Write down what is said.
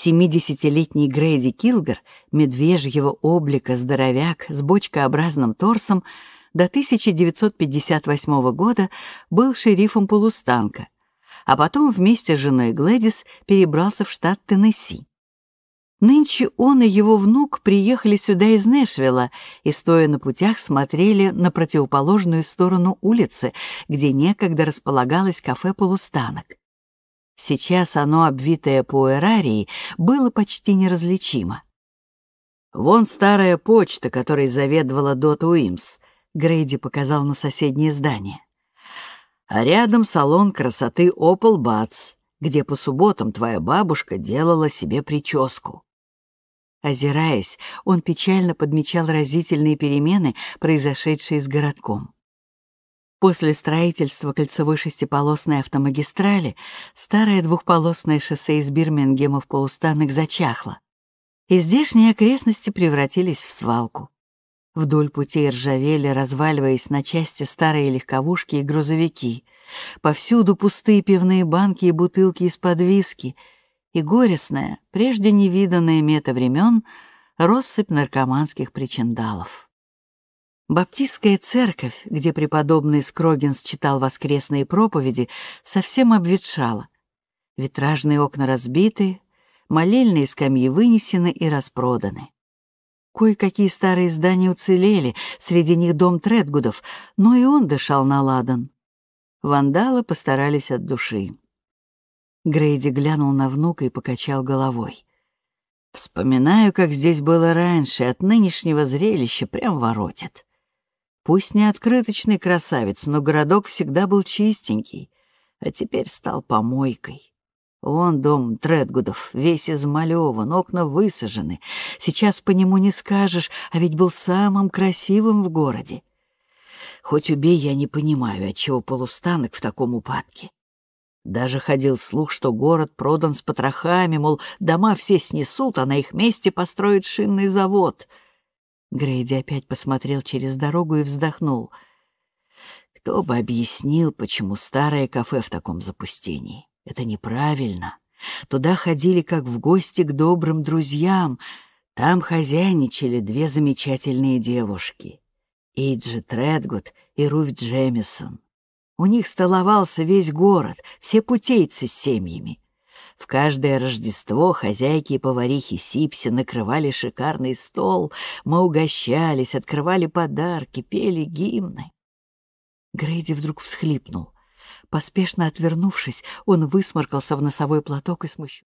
Семидесятилетний Грейди Килгер, медвежьего облика здоровяк с бочкообразным торсом, до 1958 года был шерифом полустанка, а потом вместе с женой Глэдис перебрался в штат Теннесси. Нынче он и его внук приехали сюда из Нэшвилла и, стоя на путях, смотрели на противоположную сторону улицы, где некогда располагалось кафе «Полустанок». Сейчас оно, обвитое пуэрарией, было почти неразличимо. «Вон старая почта, которой заведовала Дот Уимс», — Грейди показал на соседнее здание. «А рядом салон красоты Опл Бац, где по субботам твоя бабушка делала себе прическу». Озираясь, он печально подмечал разительные перемены, произошедшие с городком. После строительства кольцевой шестиполосной автомагистрали старое двухполосное шоссе из Бирмингема в полустанок зачахло, и здешние окрестности превратились в свалку. Вдоль путей ржавели, разваливаясь на части старые легковушки и грузовики. Повсюду пустые пивные банки и бутылки из-под виски. И горестная, прежде невиданная мета времен, россыпь наркоманских причиндалов. Баптистская церковь, где преподобный Скрогинс читал воскресные проповеди, совсем обветшала. Витражные окна разбиты, молельные скамьи вынесены и распроданы. Кое-какие старые здания уцелели, среди них дом Тредгудов, но и он дышал на ладан. Вандалы постарались от души. Грейди глянул на внука и покачал головой. «Вспоминаю, как здесь было раньше, от нынешнего зрелища прям воротит». Пусть не открыточный красавец, но городок всегда был чистенький, а теперь стал помойкой. Вон дом Тредгудов, весь измалеван, окна высажены. Сейчас по нему не скажешь, а ведь был самым красивым в городе. Хоть убей, я не понимаю, отчего полустанок в таком упадке. Даже ходил слух, что город продан с потрохами, мол, дома все снесут, а на их месте построит шинный завод — Грейди опять посмотрел через дорогу и вздохнул. Кто бы объяснил, почему старое кафе в таком запустении? Это неправильно. Туда ходили как в гости к добрым друзьям. Там хозяйничали две замечательные девушки. Иджи Тредгуд и Руф Джемисон. У них столовался весь город, все путейцы с семьями. В каждое Рождество хозяйки и поварихи Сипси накрывали шикарный стол, мы угощались, открывали подарки, пели гимны. Грейди вдруг всхлипнул. Поспешно отвернувшись, он высморкался в носовой платок и смущен.